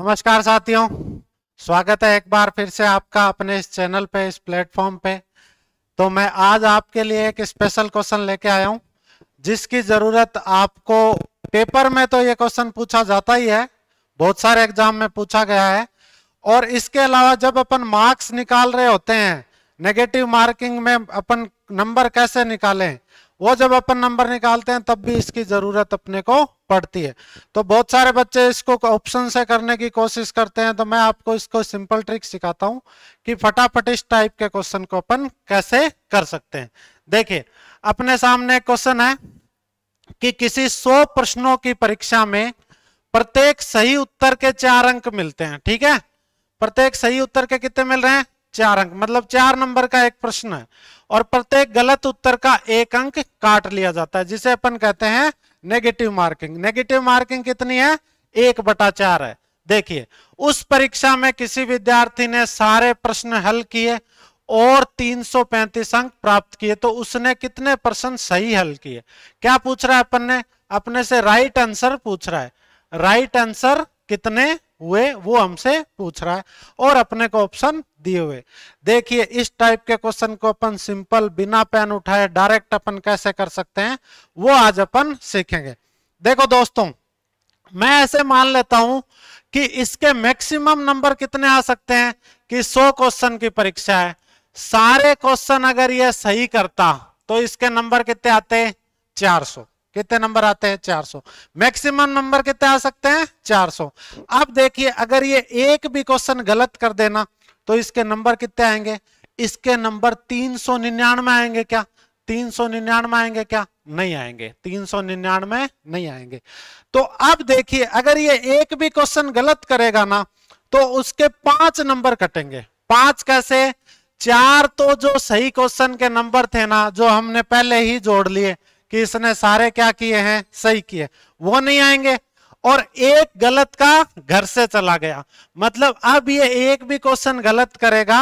नमस्कार साथियों स्वागत है एक बार फिर से आपका अपने इस चैनल पे इस प्लेटफॉर्म पे तो मैं आज आपके लिए एक स्पेशल क्वेश्चन लेके आया हूँ जिसकी ज़रूरत आपको पेपर में तो ये क्वेश्चन पूछा जाता ही है बहुत सारे एग्जाम में पूछा गया है और इसके अलावा जब अपन मार्क्स निकाल रहे होते हैं नेगेटिव मार्किंग में अपन नंबर कैसे निकालें वो जब अपन नंबर निकालते हैं तब भी इसकी ज़रूरत अपने को पड़ती है तो बहुत सारे बच्चे इसको ऑप्शन से करने की कोशिश करते हैं तो मैं आपको इसको सिंपल ट्रिक सिखाता हूं कि फटाफट इस टाइप के क्वेश्चन को अपन कैसे कर सकते हैं देखिए अपने सामने क्वेश्चन है कि किसी सौ प्रश्नों की परीक्षा में प्रत्येक सही उत्तर के चार अंक मिलते हैं ठीक है प्रत्येक सही उत्तर के कितने मिल रहे हैं चार अंक मतलब चार नंबर का एक प्रश्न है और प्रत्येक गलत उत्तर का एक अंक काट लिया जाता है जिसे अपन कहते हैं नेगेटिव मार्किंग नेगेटिव मार्किंग कितनी है एक बटा चार है देखिए उस परीक्षा में किसी विद्यार्थी ने सारे प्रश्न हल किए और 335 अंक प्राप्त किए तो उसने कितने परसेंट सही हल किए क्या पूछ रहा है अपन ने अपने से राइट आंसर पूछ रहा है राइट आंसर कितने हुए वो हमसे पूछ रहा है और अपने को ऑप्शन दिए हुए देखिए इस टाइप के क्वेश्चन को अपन सिंपल बिना पेन उठाए डायरेक्ट अपन कैसे कर सकते हैं वो आज अपन सीखेंगे देखो दोस्तों मैं ऐसे मान लेता हूं कि इसके मैक्सिमम नंबर कितने आ सकते हैं कि 100 क्वेश्चन की परीक्षा है सारे क्वेश्चन अगर ये सही करता तो इसके नंबर कितने आते सौ कितने नंबर आते हैं 400 मैक्सिमम नंबर कितने आ सकते हैं 400 अब देखिए अगर ये एक भी क्वेश्चन गलत कर देना तो इसके नंबर कितने आएंगे इसके नंबर तीन सौ निन्यानवे आएंगे क्या तीन सौ निन्यानवे आएंगे क्या नहीं आएंगे तीन सौ निन्यानवे नहीं आएंगे तो अब देखिए अगर ये एक भी क्वेश्चन गलत करेगा ना तो उसके पांच नंबर कटेंगे पांच कैसे चार तो जो सही क्वेश्चन के नंबर थे ना जो हमने पहले ही जोड़ लिए कि इसने सारे क्या किए हैं सही किए वो नहीं आएंगे और एक गलत का घर से चला गया मतलब अब ये एक भी क्वेश्चन गलत करेगा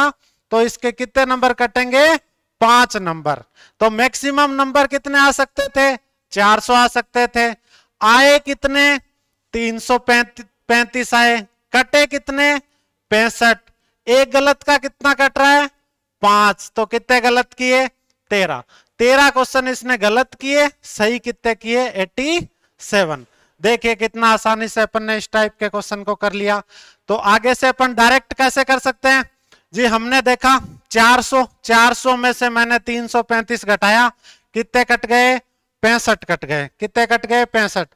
तो इसके कितने नंबर कटेंगे पांच नंबर तो मैक्सिमम नंबर कितने आ सकते थे 400 आ सकते थे आए कितने तीन सौ पैंतीस आए कटे कितने पैंसठ एक गलत का कितना कट रहा है पांच तो कितने गलत किए तेरह तेरह क्वेश्चन इसने गलत किए सही कितने किए एटी सेवन देखिए कितना आसानी से अपन ने इस टाइप के क्वेश्चन को कर लिया तो आगे से अपन डायरेक्ट कैसे कर सकते हैं जी हमने देखा 400 400 में से मैंने 335 घटाया कितने कट गए पैंसठ कट गए कितने कट गए पैंसठ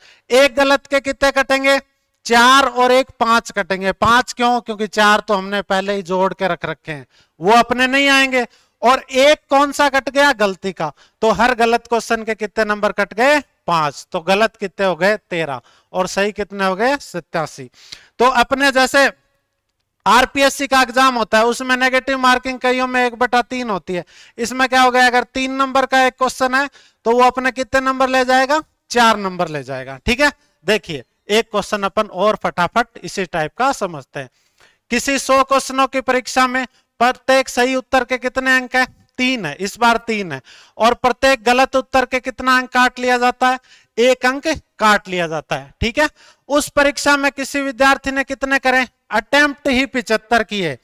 एक गलत के कितने कटेंगे चार और एक पांच कटेंगे पांच क्यों क्योंकि चार तो हमने पहले ही जोड़ के रख रखे हैं वो अपने नहीं आएंगे और एक कौन सा कट गया गलती का तो हर गलत क्वेश्चन के कितने नंबर कट गए पांच तो गलत कितने हो गए तेरह और सही कितने हो गए सत्यासी तो अपने जैसे आरपीएससी का एग्जाम होता है उसमें नेगेटिव मार्किंग कईयों में एक बटा तीन होती है इसमें क्या हो गया अगर तीन नंबर का एक क्वेश्चन है तो वो अपने कितने नंबर ले जाएगा चार नंबर ले जाएगा ठीक है देखिए एक क्वेश्चन अपन और फटाफट इसी टाइप का समझते हैं किसी सौ क्वेश्चनों की परीक्षा में प्रत्येक सही उत्तर के कितने अंक है तीन है इस बार तीन है और प्रत्येक गलत उत्तर के कितना अंक काट लिया जाता है एक अंक काट लिया जाता है ठीक है उस परीक्षा में किसी विद्यार्थी ने कितने करें अटेम्प्ट ही पिछहत्तर किए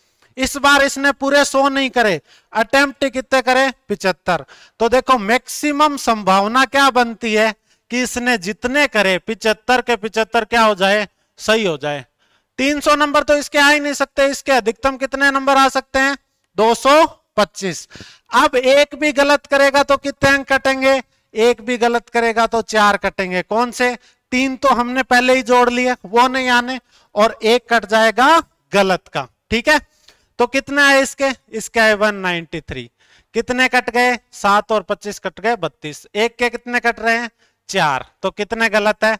इस बार इसने पूरे सो नहीं करे अटेम्प्ट कितने करे पिचहत्तर तो देखो मैक्सिमम संभावना क्या बनती है कि इसने जितने करे पिचहत्तर के पिचहत्तर क्या हो जाए सही हो जाए तीन सौ नंबर तो इसके आ ही नहीं सकते इसके अधिकतम कितने नंबर आ सकते हैं दो सौ पच्चीस अब एक भी गलत करेगा तो कितने अंक कटेंगे एक भी गलत करेगा तो चार कटेंगे कौन से तीन तो हमने पहले ही जोड़ लिए वो नहीं आने और एक कट जाएगा गलत का ठीक है तो कितने आए इसके वन नाइनटी थ्री कितने कट गए सात और पच्चीस कट गए बत्तीस एक के कितने कट रहे हैं चार तो कितने गलत है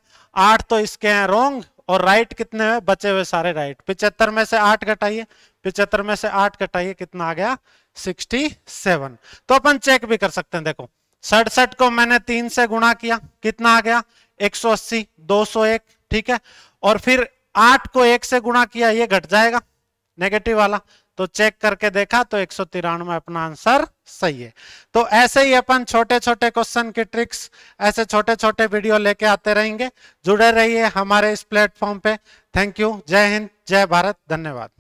आठ तो इसके हैं रोंग और राइट कितने हुए बचे हुए सारे राइट पिचहत्तर में से आठ घटाइए पिचहत्तर में से आठ घटाइए कितना आ गया सिक्सटी सेवन तो अपन चेक भी कर सकते हैं देखो सड़सठ को मैंने तीन से गुणा किया कितना आ गया एक सौ अस्सी दो सौ एक ठीक है और फिर आठ को एक से गुणा किया ये घट जाएगा नेगेटिव वाला तो चेक करके देखा तो एक अपना आंसर सही है तो ऐसे ही अपन छोटे छोटे क्वेश्चन की ट्रिक्स ऐसे छोटे छोटे वीडियो लेके आते रहेंगे जुड़े रहिए हमारे इस प्लेटफॉर्म पे थैंक यू जय हिंद जय भारत धन्यवाद